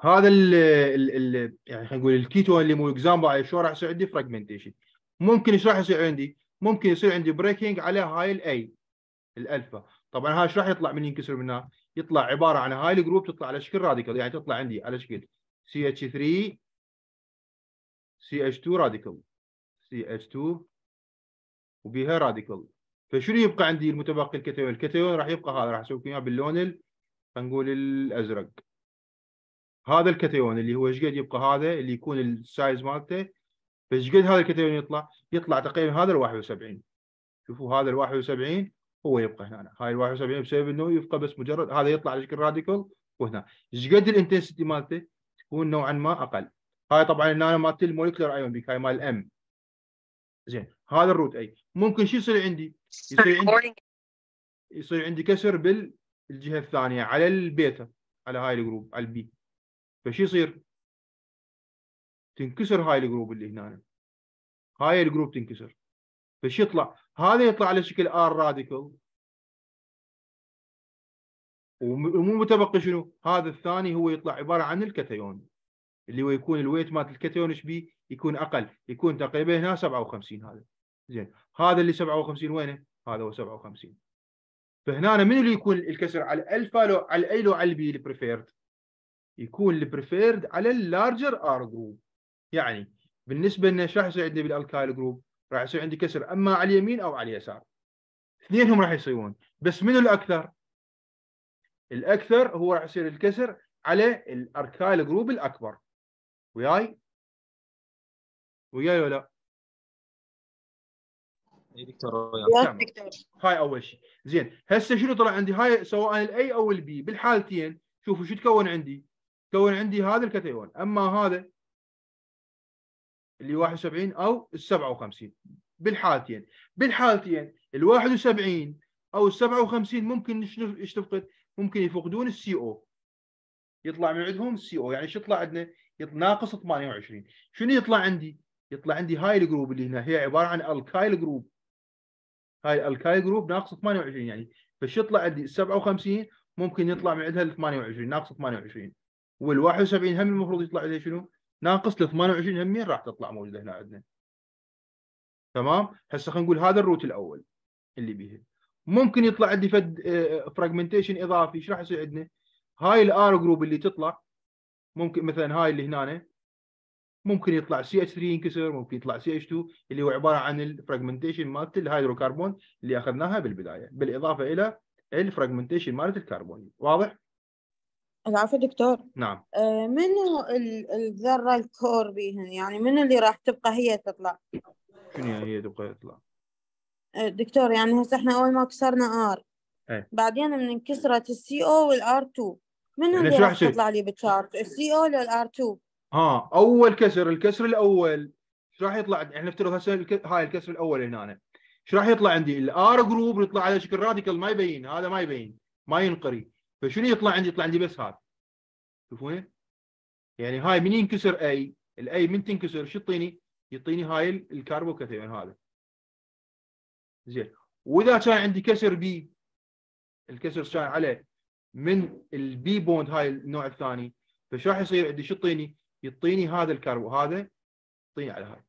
هذا ال ال ال يعني خلينا نقول الكيتون اللي مو اكزامبل على شو راح يصير عندي فراجمنتيشن ممكن ايش راح يصير عندي؟ ممكن يصير عندي بريكنج على هاي الاي الالفا طبعا هاي ايش راح يطلع من ينكسر منها؟ يطلع عباره عن هاي الجروب تطلع على شكل راديكال يعني تطلع عندي على شكل سي اتش 3 سي اتش 2 راديكال سي اتش 2 وبها راديكال فشنو يبقى عندي المتبقي الكتايون؟ الكتايون راح يبقى هذا راح اسوي اياه باللون خلينا نقول الازرق هذا الكاتيون اللي هو ايش قد يبقى هذا اللي يكون السايز مالته فايش قد هذا الكاتيون يطلع؟ يطلع تقريبا هذا ال 71 شوفوا هذا ال 71 هو يبقى هنا هاي ال 71 بسبب انه يبقى بس مجرد هذا يطلع على شكل راديكال وهنا ايش قد الانتنسيتي مالته تكون نوعا ما اقل هاي طبعا هنا مالت الموليكولر ايون بيك هاي مال الام زين هذا الروت اي ممكن شو يصير عندي؟ يصير عندي يصير عندي كسر بالجهه الثانيه على البيتا على هاي الجروب على البي فشي يصير؟ تنكسر هاي الجروب اللي هنا هاي الجروب تنكسر فشي يطلع؟ هذا يطلع على شكل ار راديكال ومو متبقي شنو؟ هذا الثاني هو يطلع عباره عن الكاتيون اللي هو يكون الويت مال الكاتيون ايش بيه؟ يكون اقل يكون تقريبا هنا 57 هذا زين هذا اللي 57 وينه؟ هذا هو 57 فهنا من اللي يكون الكسر على الالفا لو على الاي لو على البي البريفيرد؟ يكون البريفيرد على اللارجر ار جروب يعني بالنسبه لنا ايش راح يصير عندي بالالكايل جروب؟ راح يصير عندي كسر اما على اليمين او على اليسار اثنينهم راح يصيرون بس منو الاكثر؟ الاكثر هو راح يصير الكسر على الاركايل جروب الاكبر وياي وياي ولا اي دكتور هاي اول شيء زين هسه شنو طلع عندي هاي سواء الاي او البي بالحالتين شوفوا شو تكون عندي كون عندي هذا الكاتيون اما هذا اللي 71 او ال 57 بالحالتين بالحالتين ال 71 او ال 57 ممكن ايش تفقد؟ ممكن يفقدون السي او يطلع من عندهم السي او يعني ايش يطلع عندنا؟ ناقص 28 شنو يطلع عندي؟ يطلع عندي هاي الجروب اللي هنا هي عباره عن الكايل جروب هاي الكايل جروب ناقص 28 يعني فش يطلع عندي 57 ممكن يطلع من عندها 28 ناقص 28 وال 71 هم المفروض يطلع لها شنو؟ ناقص ال 28 هم راح تطلع موجوده هنا عندنا تمام؟ هسه خلينا نقول هذا الروت الاول اللي بيها ممكن يطلع عندي فد فراجمنتيشن آه، اضافي ايش راح يصير عندنا؟ هاي الار جروب اللي تطلع ممكن مثلا هاي اللي هنا ممكن يطلع سي اتش 3 ينكسر ممكن يطلع سي اتش 2 اللي هو عباره عن الفراجمنتيشن مالت الهيدروكربون اللي اخذناها بالبدايه بالاضافه الى الفراجمنتيشن مالت الكربون واضح العفو دكتور نعم آه من الذرة الكور بيهن يعني من اللي راح تبقى هي تطلع شنو يعني هي تبقى تطلع آه، دكتور يعني هسه احنا اول ما كسرنا ار ايه؟ بعدين من انكسرت السي او والار 2 من اللي راح تطلع لي بالشارت السي او ولا الار 2 ها اول كسر الكسر الاول ايش راح يطلع احنا نفترض هسه هاي الكسر الاول هنا ايش راح يطلع عندي الار جروب يطلع على شكل راديكال ما يبين هذا ما يبين ما ينقري فشنو يطلع عندي؟ يطلع عندي بس هذا تشوفونه؟ يعني هاي من ينكسر اي الاي من تنكسر شو يعطيني؟ يعطيني هاي الكربوكاثيون هذا زين واذا كان عندي كسر بي الكسر كان على من البي بوند هاي النوع الثاني فشو راح يصير عندي شو يعطيني؟ يعطيني هذا الكربو هذا يعطيني على هاي